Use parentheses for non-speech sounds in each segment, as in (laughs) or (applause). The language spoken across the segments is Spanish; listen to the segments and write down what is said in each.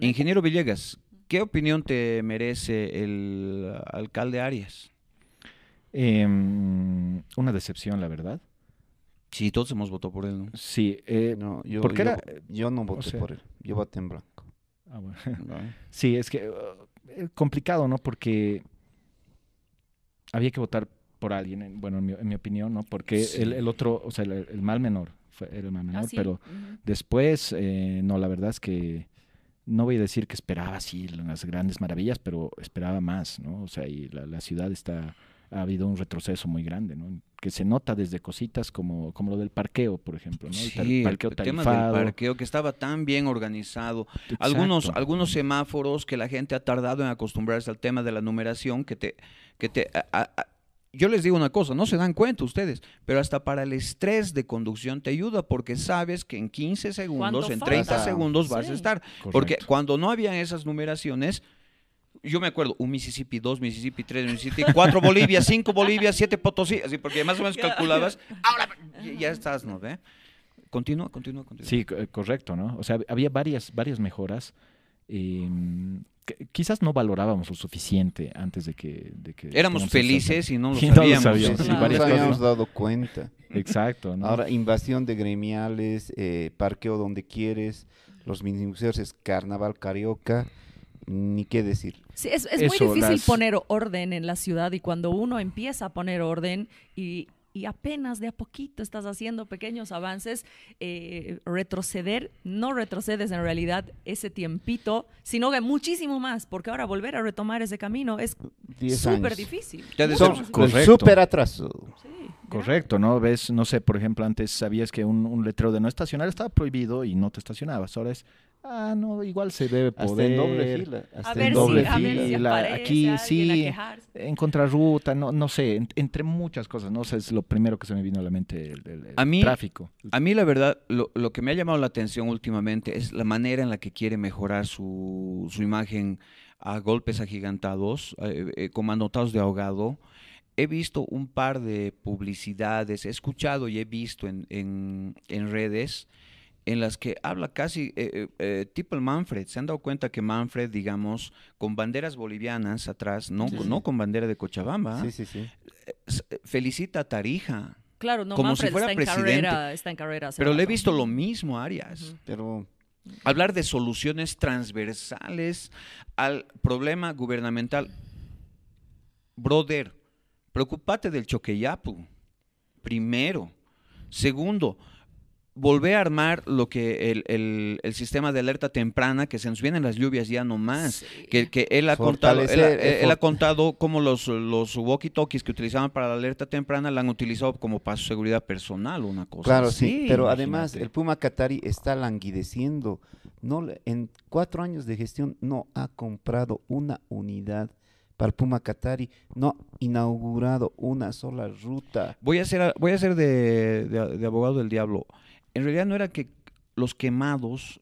Ingeniero Villegas, ¿qué opinión te merece el alcalde Arias? Em, una decepción, la verdad. Sí, todos hemos votado por él, ¿no? Sí. Eh, eh, no, yo, era, yo no voté por él, yo voté en blanco. Ah, (laughs) sí, es que eh, complicado, ¿no? Porque había que votar por alguien, bueno, en mi, opinión, ¿no? Porque el, otro, o sea, el, mal menor, era el mal menor, ah, pero después, no, la verdad es que no voy a decir que esperaba así las grandes maravillas, pero esperaba más, ¿no? O sea, y la, ciudad está, ha habido un retroceso muy grande, ¿no? Que se nota desde cositas como, como lo del parqueo, por ejemplo, ¿no? el, tema del parqueo que estaba tan bien organizado. Algunos, algunos semáforos que la gente ha tardado en acostumbrarse al tema de la numeración, que te, que te yo les digo una cosa, no se dan cuenta ustedes, pero hasta para el estrés de conducción te ayuda porque sabes que en 15 segundos, en 30 segundos vas a estar. Porque cuando no había esas numeraciones, yo me acuerdo, un Mississippi, dos Mississippi, tres Mississippi, cuatro (laughs) Bolivia, cinco Bolivia, siete Potosí, así porque más o menos calculabas, (laughs) ahora ya estás, ¿no? Continúa, continúa, continúa. Sí, eh, correcto, ¿no? O sea, había varias, varias mejoras Em, quizás no valorábamos lo suficiente antes de que... Éramos felices y no lo (laughs) nos habíamos dado cuenta. Exacto. ¿no? Ahora, invasión de gremiales, eh, parqueo donde quieres, los mini-museos es carnaval carioca, ni qué decir. Sí, es, muy difícil poner orden en la ciudad y cuando uno empieza a poner orden y y apenas de a poquito estás haciendo pequeños avances, eh, retroceder, no retrocedes en realidad ese tiempito, sino que muchísimo más, porque ahora volver a retomar ese camino es súper difícil. Ya súper atraso. Correcto, ¿no? Ves, no sé, por ejemplo, antes sabías que un, un letrero de no estacionar estaba prohibido y no te estacionabas. Ahora es Ah, no, igual se debe poder. Hasta en doble fila. Hasta en doble aquí sí, en contrarruta, no, no sé, entre muchas cosas, no sé, es lo primero que se me vino a la mente, el, tráfico. A mí la verdad, lo, que me ha llamado la atención últimamente es la manera en la que quiere mejorar su, su imagen a golpes agigantados, gigantados, eh, eh de ahogado. He visto un par de publicidades, he escuchado y he visto en, en redes en las que habla casi eh, eh, eh, tipo el Manfred. Se han dado cuenta que Manfred, digamos, con banderas bolivianas atrás, no, no con bandera de Cochabamba, sí, felicita a Tarija. Claro, no, como Manfred está En carrera, está en carrera. Pero le he visto lo mismo a Arias. Pero hablar de soluciones transversales al problema gubernamental. Brother, preocupate del Choqueyapu, primero. Segundo, volver a armar lo que el, sistema de alerta temprana, que se nos vienen las lluvias ya nomás, más que, que él ha contado, él, ha contado cómo los, los walkie-talkies que utilizaban para la alerta temprana la han utilizado como para su seguridad personal, una cosa. Claro, sí, pero además el Puma Qatari está languideciendo. No, en cuatro años de gestión no ha comprado una unidad para el Puma Qatari, no ha inaugurado una sola ruta. Voy a ser, voy a ser de abogado del diablo en realidad no era que los quemados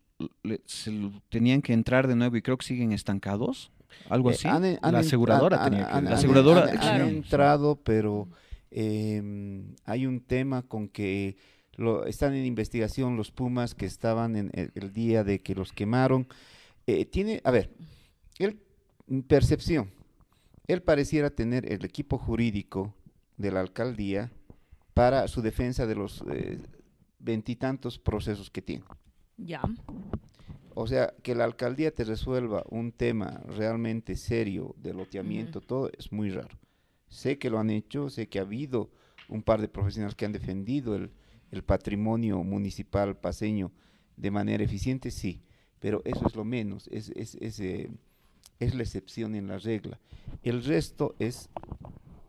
tenían que entrar de nuevo y creo que siguen estancados. Algo eh, así. E-, la aseguradora han, entrado, pero em, hay un tema con que lo, están en investigación los Pumas que estaban en el, día de que los quemaron. Eh, tiene, a ver, él, percepción. Él pareciera tener el equipo jurídico de la alcaldía para su defensa de los eh, veintitantos procesos que tiene. Ya. O sea, que la alcaldía te resuelva un tema realmente serio de loteamiento, todo, es muy raro. Sé que lo han hecho, sé que ha habido un par de profesionales que han defendido el, patrimonio municipal paseño de manera eficiente, sí, pero eso es lo menos, es, es, eh, la excepción en la regla. El resto es,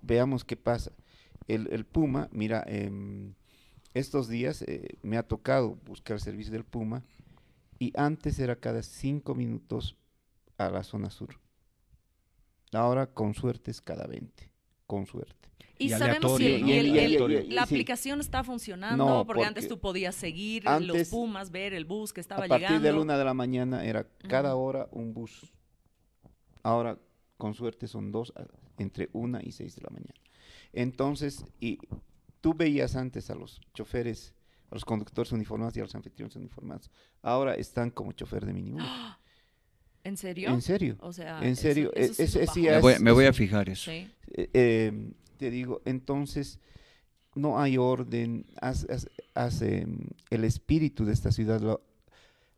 veamos qué pasa. El, Puma, mira, En em, estos días eh, me ha tocado buscar el servicio del Puma y antes era cada cinco minutos a la zona sur. Ahora con suerte es cada 20, con suerte. Y, sabemos si la aplicación está funcionando, porque, antes tú podías seguir los Pumas, ver el bus que estaba llegando. A partir de la una de la mañana era cada hora un bus. Ahora con suerte son dos, entre una y seis de la mañana. Entonces, y Tú veías antes a los choferes, a los conductores uniformados y a los anfitriones uniformados. Ahora están como chofer de minibús. (gasps) ¿En serio? En serio. en serio. me, voy, a fijar eso. Eh, em, te digo, entonces no hay orden. Has, em, el espíritu de esta ciudad lo,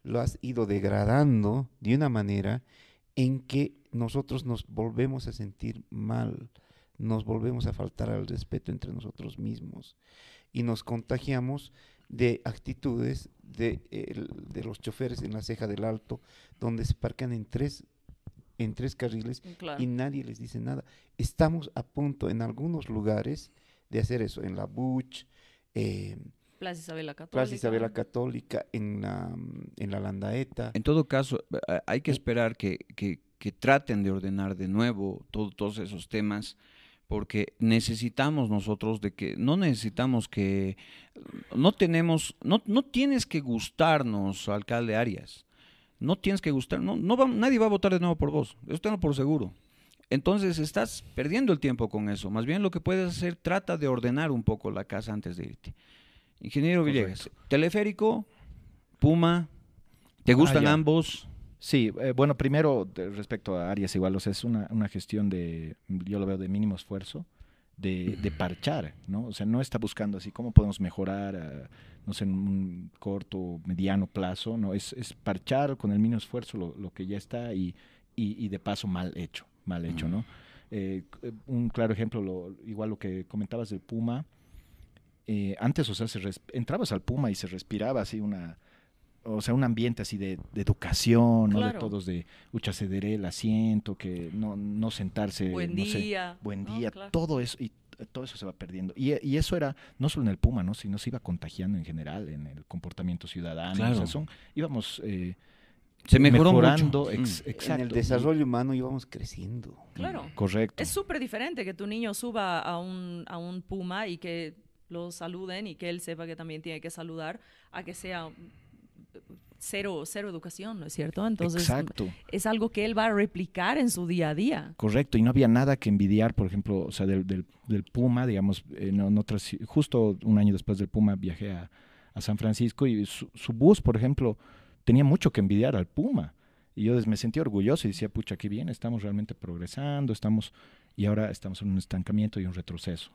lo has ido degradando de una manera en que nosotros nos volvemos a sentir mal nos volvemos a faltar al respeto entre nosotros mismos y nos contagiamos de actitudes de, los choferes en la ceja del alto, donde se parcan en tres en tres carriles y nadie les dice nada. Estamos a punto en algunos lugares de hacer eso, en la Buch, eh, Plaza Isabel la Católica. Plaza Isabela Católica, en la, en la Landaeta. En todo caso, eh, hay que esperar que, traten de ordenar de nuevo todo, todos esos temas porque necesitamos nosotros de que, no necesitamos que, no tenemos, no, no tienes que gustarnos, alcalde Arias, no tienes que gustar, no, no nadie va a votar de nuevo por vos, eso tengo por seguro. Entonces estás perdiendo el tiempo con eso. Más bien lo que puedes hacer, trata de ordenar un poco la casa antes de irte. Ingeniero Villegas, teleférico, Puma, ¿te ah, gustan ambos? Sí, eh, bueno, primero respecto a áreas igual, o sea, es una, una gestión de, yo lo veo de mínimo esfuerzo, de, parchar, ¿no? O sea, no está buscando así cómo podemos mejorar, no sé, en un corto, mediano plazo, ¿no? Es, es parchar con el mínimo esfuerzo lo, que ya está y, y, de paso mal hecho, mal hecho, ¿no? Eh, eh, un claro ejemplo, lo, igual lo que comentabas del Puma, antes, o sea, entrabas al Puma y se respiraba así una o sea, un ambiente así de, educación, ¿no? De todos de Ucha, cederé el asiento, que no, sentarse. Buen día. buen día, todo eso. Y todo eso se va perdiendo. Y, eso era no solo en el Puma, ¿no? Sino se iba contagiando en general, en el comportamiento ciudadano. Claro. son, íbamos... Eh, se mejorando, mm. En el desarrollo humano íbamos creciendo. Claro. Correcto. Es súper diferente que tu niño suba a un, a un puma y que lo saluden y que él sepa que también tiene que saludar, a que sea cero, cero educación, ¿no es cierto? Entonces es algo que él va a replicar en su día a día. Correcto, y no había nada que envidiar, por ejemplo, o sea, del, del, Puma, digamos, eh, en, justo un año después del Puma viajé a, San Francisco y su, su, bus, por ejemplo, tenía mucho que envidiar al Puma. Y yo me sentí orgulloso y decía, pucha, qué bien, estamos realmente progresando, estamos, y ahora estamos en un estancamiento y un retroceso.